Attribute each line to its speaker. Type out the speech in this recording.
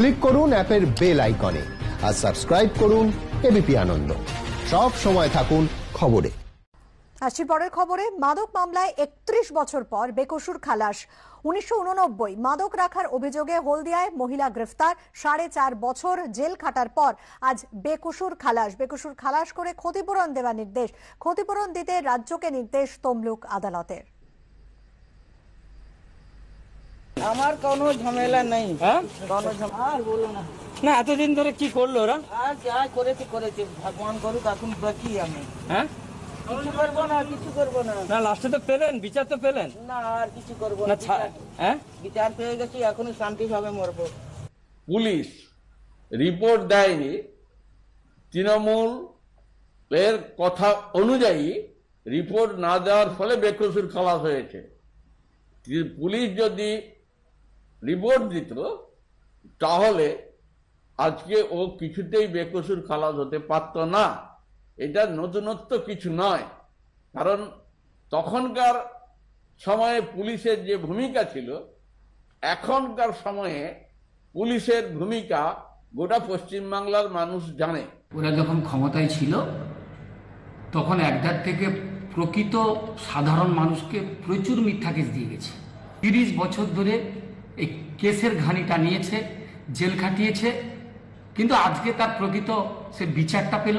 Speaker 1: click করুন অ্যাপের bell আইকনে আর সাবস্ক্রাইব করুন এবিপি আনন্দ সব সময় থাকুন খবরে
Speaker 2: আসছি পরের খবরে মাদক মামলায় একত্রিশ বছর পর বেকসুর খালাস উনিশশো মাদক রাখার অভিযোগে হলদিয়ায় মহিলা গ্রেফতার সাড়ে চার বছর জেল খাটার পর আজ বেকসুর খালাস বেকসুর খালাস করে ক্ষতিপূরণ দেওয়ার নির্দেশ ক্ষতিপূরণ দিতে রাজ্যকে নির্দেশ তমলুক আদালতের
Speaker 1: আমার কোনো ঝামেলা নেই হ্যাঁ আর না না এতদিন ধরে কি করলো ওরা আর যা করেছে করেছে ভগবান করুক এখন বাকি আমি হ্যাঁ করবো না কিছু করবো না না লাস্টে তো পেলেন বিচার তো পেলেন না আর কিছু করবো না হ্যাঁ বিচার পেয়ে গেছি এখনই শান্তিভাবে মরবো পুলিশ রিপোর্ট তৃণমূল এর কথা অনুযায়ী রিপোর্ট না দেওয়ার ফলে বেকসুর খালাস হয়েছে পুলিশ যদি রিবোর্ড দিত তাহলে আজকে ও কিছুতেই বেকসুর খালাস হতে পারত না এটা নতুনত্ব কিছু নয় কারণ তখনকার সময়ে পুলিশের যে ভূমিকা ছিল এখনকার সময়ে পুলিশের ভূমিকা গোটা পশ্চিমবাংলার মানুষ জানে
Speaker 2: ওরা যখন ক্ষমতায় ছিল
Speaker 1: তখন একধার থেকে প্রকৃত সাধারণ মানুষকে প্রচুর মিথ্যা কেস দিয়ে গেছে তিরিশ বছর ধরে এই কেসের ঘানিটা নিয়েছে জেল খাটিয়েছে কিন্তু আজকে তার প্রকৃত সে বিচারটা পেল